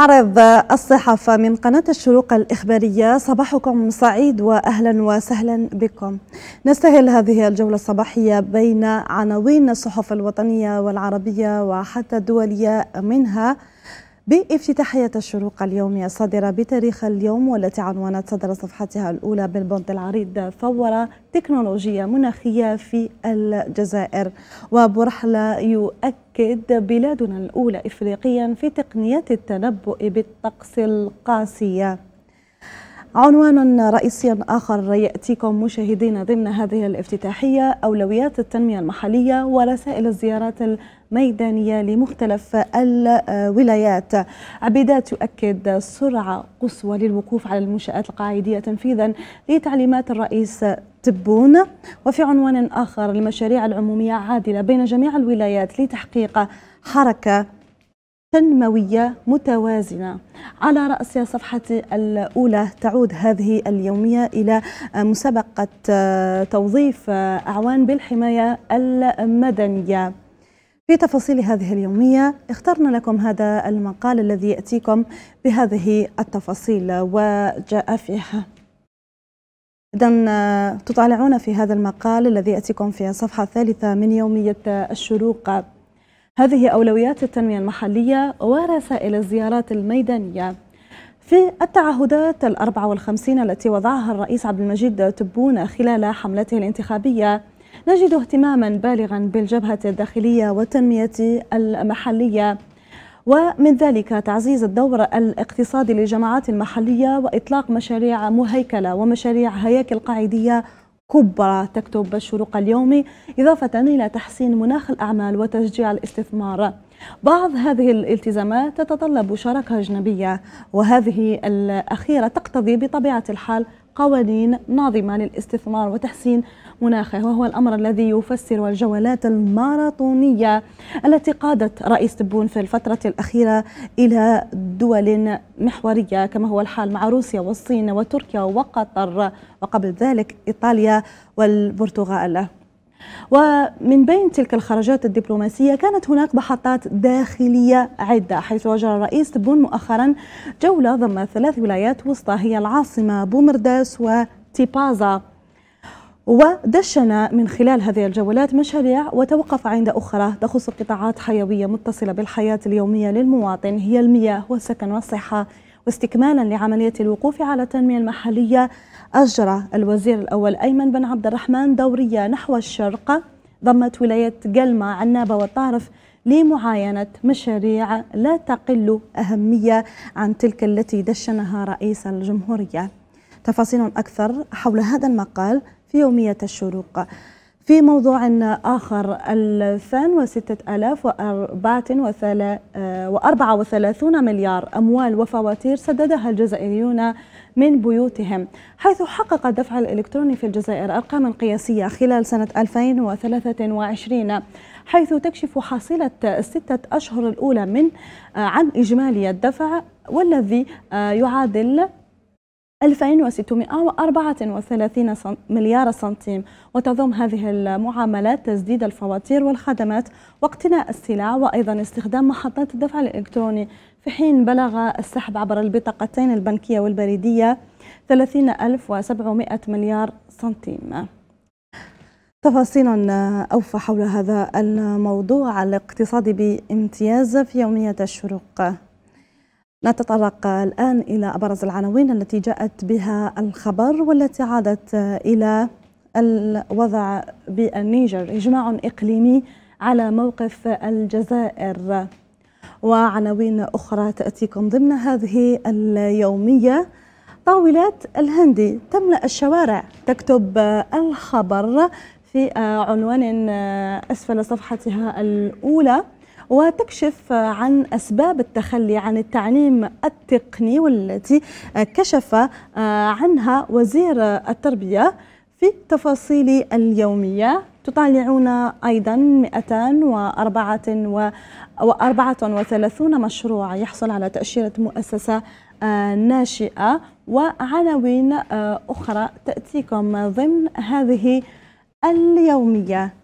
تعرض الصحافة من قناة الشروق الإخبارية صباحكم سعيد وأهلا وسهلا بكم نستهل هذه الجولة الصباحية بين عناوين الصحف الوطنية والعربية وحتى الدولية منها بافتتاحية الشروق اليومية الصادرة بتاريخ اليوم والتي عنوانت صدر صفحتها الأولى بالبند العريض ثورة تكنولوجية مناخية في الجزائر وبرحلة يؤكد بلادنا الأولى إفريقيا في تقنيات التنبؤ بالطقس القاسية عنوان رئيسي آخر يأتيكم مشاهدينا ضمن هذه الافتتاحية أولويات التنمية المحلية ورسائل الزيارات الميدانية لمختلف الولايات عبيدات يؤكد سرعة قصوى للوقوف على المنشآت القاعدية تنفيذا لتعليمات الرئيس تبون وفي عنوان آخر المشاريع العمومية عادلة بين جميع الولايات لتحقيق حركة تنموية متوازنة على رأس صفحة الأولى تعود هذه اليومية إلى مسابقة توظيف أعوان بالحماية المدنية في تفاصيل هذه اليومية اخترنا لكم هذا المقال الذي يأتيكم بهذه التفاصيل وجاء فيها إذا تطالعون في هذا المقال الذي يأتيكم في الصفحة الثالثة من يومية الشروق هذه أولويات التنمية المحلية ورسائل الزيارات الميدانية في التعهدات الأربعة والخمسين التي وضعها الرئيس عبد المجيد تبون خلال حملته الانتخابية نجد اهتماما بالغا بالجبهة الداخلية والتنمية المحلية ومن ذلك تعزيز الدور الاقتصادي للجماعات المحلية وإطلاق مشاريع مهيكلة ومشاريع هياكل قاعدية كبرى تكتب الشروق اليومي إضافة إلى تحسين مناخ الأعمال وتشجيع الاستثمار بعض هذه الالتزامات تتطلب شراكة أجنبية وهذه الأخيرة تقتضي بطبيعة الحال قوانين ناظمة للاستثمار وتحسين مناخه وهو الأمر الذي يفسر الجولات الماراطونية التي قادت رئيس تبون في الفترة الأخيرة إلى دول محورية كما هو الحال مع روسيا والصين وتركيا وقطر وقبل ذلك إيطاليا والبرتغال ومن بين تلك الخرجات الدبلوماسية كانت هناك محطات داخلية عدة حيث أجرى الرئيس تبون مؤخرا جولة ضمن ثلاث ولايات وسطى هي العاصمة بومرداس وتيبازا ودشن من خلال هذه الجولات مشاريع وتوقف عند أخرى تخص قطاعات حيوية متصلة بالحياة اليومية للمواطن هي المياه والسكن والصحة واستكمالا لعملية الوقوف على التنمية المحلية أجرى الوزير الأول أيمن بن عبد الرحمن دورية نحو الشرق ضمت ولاية قلمة عنابة والطارف لمعاينة مشاريع لا تقل أهمية عن تلك التي دشنها رئيس الجمهورية تفاصيل أكثر حول هذا المقال في يومية الشروق في موضوع آخر الفن وستة آلاف وأربعة وثلاثون مليار أموال وفواتير سددها الجزائريون من بيوتهم حيث حقق الدفع الإلكتروني في الجزائر أرقاما قياسية خلال سنة 2023 حيث تكشف حصيلة الستة أشهر الأولى من عن إجمالي الدفع والذي آه، يعادل 2634 مليار سنتيم وتضم هذه المعاملات تسديد الفواتير والخدمات واقتناء السلع وأيضا استخدام محطات الدفع الإلكتروني في حين بلغ السحب عبر البطاقتين البنكية والبريدية 30700 مليار سنتيم تفاصيل أوفى حول هذا الموضوع الاقتصادي بامتياز في يومية الشروق نتطرق الآن إلى أبرز العناوين التي جاءت بها الخبر والتي عادت إلى الوضع بالنيجر إجماع إقليمي على موقف الجزائر وعناوين أخرى تأتيكم ضمن هذه اليومية طاولات الهندي تملأ الشوارع تكتب الخبر في عنوان أسفل صفحتها الأولى وتكشف عن أسباب التخلي عن التعليم التقني والتي كشف عنها وزير التربية في تفاصيل اليومية تطالعون أيضا 234 مشروع يحصل على تأشيرة مؤسسة ناشئة وعناوين أخرى تأتيكم ضمن هذه اليومية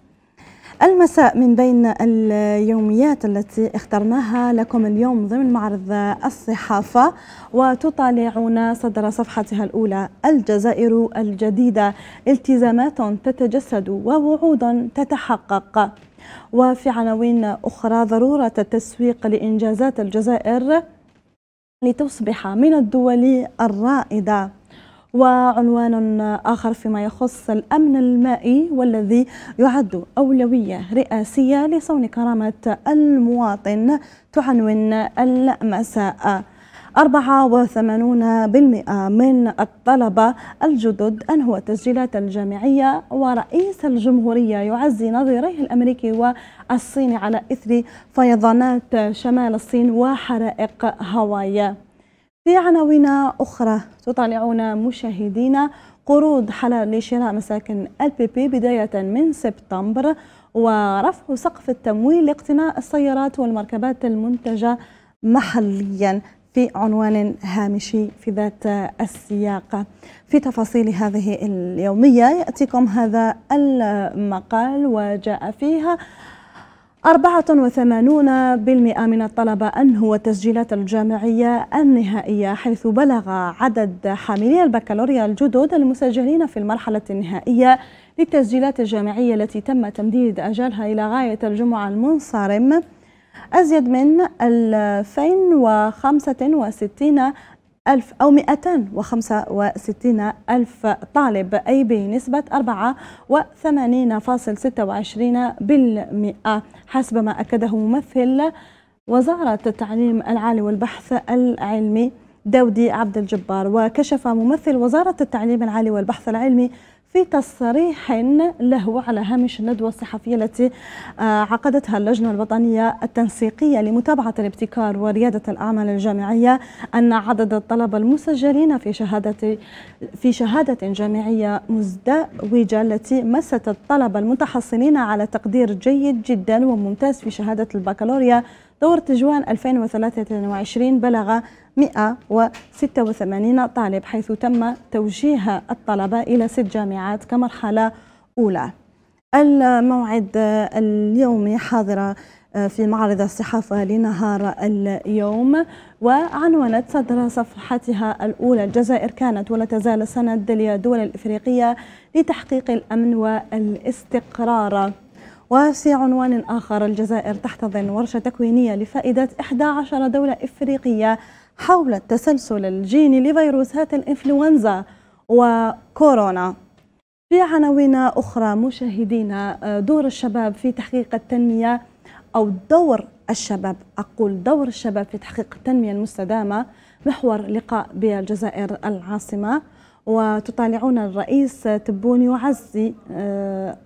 المساء من بين اليوميات التي اخترناها لكم اليوم ضمن معرض الصحافة وتطالعون صدر صفحتها الأولى الجزائر الجديدة التزامات تتجسد ووعود تتحقق وفي عناوين أخرى ضرورة التسويق لإنجازات الجزائر لتصبح من الدول الرائدة وعنوان آخر فيما يخص الأمن المائي والذي يعد أولوية رئاسية لصون كرامة المواطن تعنون المساء 84% من الطلبة الجدد أنهوا التسجيلات الجامعية ورئيس الجمهورية يعزي نظيره الأمريكي والصيني على إثر فيضانات شمال الصين وحرائق هاواي في عناوين أخرى تطالعون مشاهدينا قروض حلال لشراء مساكن البيبي بداية من سبتمبر ورفع سقف التمويل لاقتناء السيارات والمركبات المنتجة محليا في عنوان هامشي في ذات السياق في تفاصيل هذه اليومية يأتيكم هذا المقال وجاء فيها 84% من الطلبة أنهوا التسجيلات الجامعية النهائية حيث بلغ عدد حاملي البكالوريا الجدد المسجلين في المرحلة النهائية للتسجيلات الجامعية التي تم تمديد أجالها إلى غاية الجمعة المنصرم أزيد من 2065 ألف أو 265 ألف طالب أي بنسبة 84.26% حسب ما أكده ممثل وزارة التعليم العالي والبحث العلمي داودي عبد الجبار وكشف ممثل وزارة التعليم العالي والبحث العلمي في تصريح له على هامش الندوة الصحفية التي آه، عقدتها اللجنة الوطنية التنسيقية لمتابعة الابتكار وريادة الأعمال الجامعية أن عدد الطلبة المسجلين في شهادة في شهادة جامعية مزدوجة التي مست الطلبة المتحصلين على تقدير جيد جدا وممتاز في شهادة البكالوريا دورة تجوان 2023 بلغ 186 طالب حيث تم توجيه الطلبة إلى ست جامعات كمرحلة أولى الموعد اليومي حاضرة آه، في معرض الصحافة لنهار اليوم وعنونت صدر صفحتها الأولى الجزائر كانت ولا تزال سند لدول الإفريقية لتحقيق الأمن والاستقرار وفي عنوان آخر الجزائر تحتضن ورشة تكوينية لفائدة 11 دولة إفريقية حول التسلسل الجيني لفيروسات الإنفلونزا وكورونا في عناوين أخرى مشاهدينا آه، دور الشباب في تحقيق التنمية أو دور الشباب أقول دور الشباب في تحقيق التنمية المستدامة محور لقاء بالجزائر العاصمة وتطالعون الرئيس تبوني وعزي آه،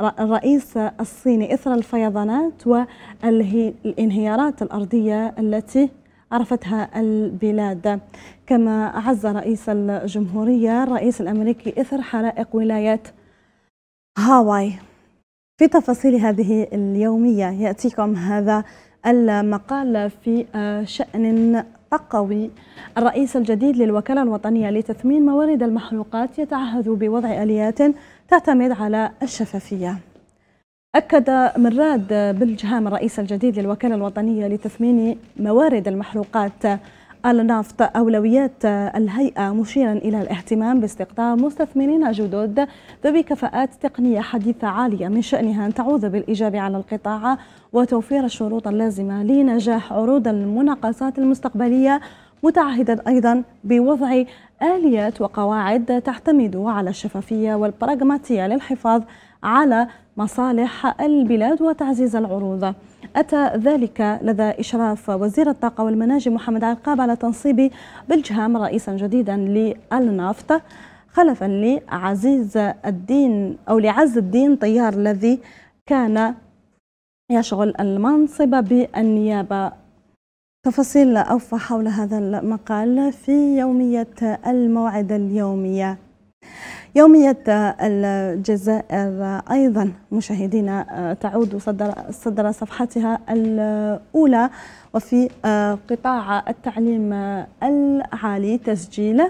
الرئيس الصيني إثر الفيضانات والانهيارات الأرضية التي عرفتها البلاد كما أعز رئيس الجمهورية الرئيس الأمريكي إثر حرائق ولاية هاواي في تفاصيل هذه اليومية يأتيكم هذا المقال في شأن الطقوي الرئيس الجديد للوكالة الوطنية لتثمين موارد المحروقات يتعهد بوضع آليات تعتمد على الشفافية أكد مراد بالجهام الرئيس الجديد للوكالة الوطنية لتثمين موارد المحروقات النفط أولويات الهيئة مشيرا إلى الاهتمام باستقطاب مستثمرين جدد ذوي كفاءات تقنية حديثة عالية من شأنها أن تعود بالإيجاب على القطاع وتوفير الشروط اللازمة لنجاح عروض المناقصات المستقبلية متعهدا أيضا بوضع آليات وقواعد تعتمد على الشفافية والبراغماتية للحفاظ على مصالح البلاد وتعزيز العروض أتى ذلك لدى إشراف وزير الطاقة والمناجم محمد عقاب على تنصيب بلجهام رئيسا جديدا للنفط خلفا لعزيز الدين أو لعز الدين طيار الذي كان يشغل المنصب بالنيابة تفاصيل أوفى حول هذا المقال في يومية الموعد اليومية يومية الجزائر أيضا مشاهدينا آه، تعود صدر, صدر صفحتها الأولى وفي آه، قطاع التعليم آه، العالي تسجيل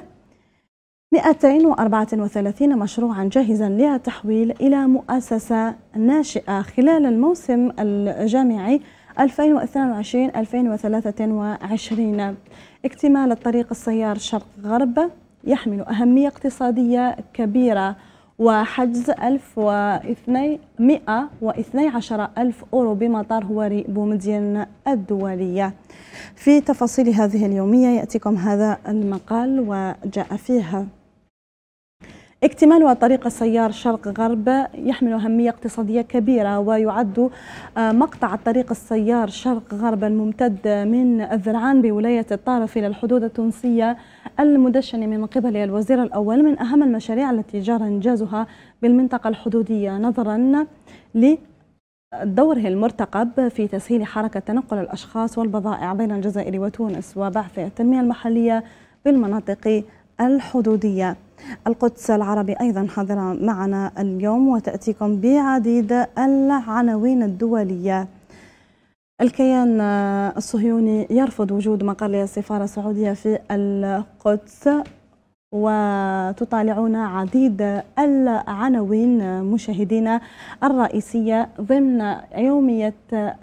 234 مشروعا جاهزا للتحويل إلى مؤسسة ناشئة خلال الموسم الجامعي 2022-2023 اكتمال الطريق السيار شرق غرب يحمل أهمية اقتصادية كبيرة وحجز 1212 ألف أورو بمطار هواري بومدين الدولية في تفاصيل هذه اليومية يأتيكم هذا المقال وجاء فيه اكتمال طريق السيار شرق غرب يحمل أهمية اقتصادية كبيرة ويعد آه، مقطع الطريق السيار شرق غرب الممتد من الذرعان بولاية الطارف إلى الحدود التونسية المدشن من قبل الوزير الأول من أهم المشاريع التي جرى إنجازها بالمنطقة الحدودية نظرا ل دوره المرتقب في تسهيل حركة تنقل الأشخاص والبضائع بين الجزائر وتونس وبعث التنمية المحلية بالمناطق الحدودية القدس العربي أيضا حاضرة معنا اليوم وتأتيكم بعديد العناوين الدولية الكيان الصهيوني يرفض وجود مقر للسفارة السعودية في القدس وتطالعون عديد العناوين مشاهدينا الرئيسية ضمن يومية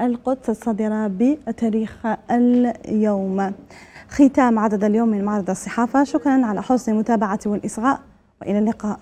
القدس الصادرة بتاريخ اليوم. ختام عدد اليوم من معرض الصحافة شكرا على حسن المتابعة والإصغاء وإلى اللقاء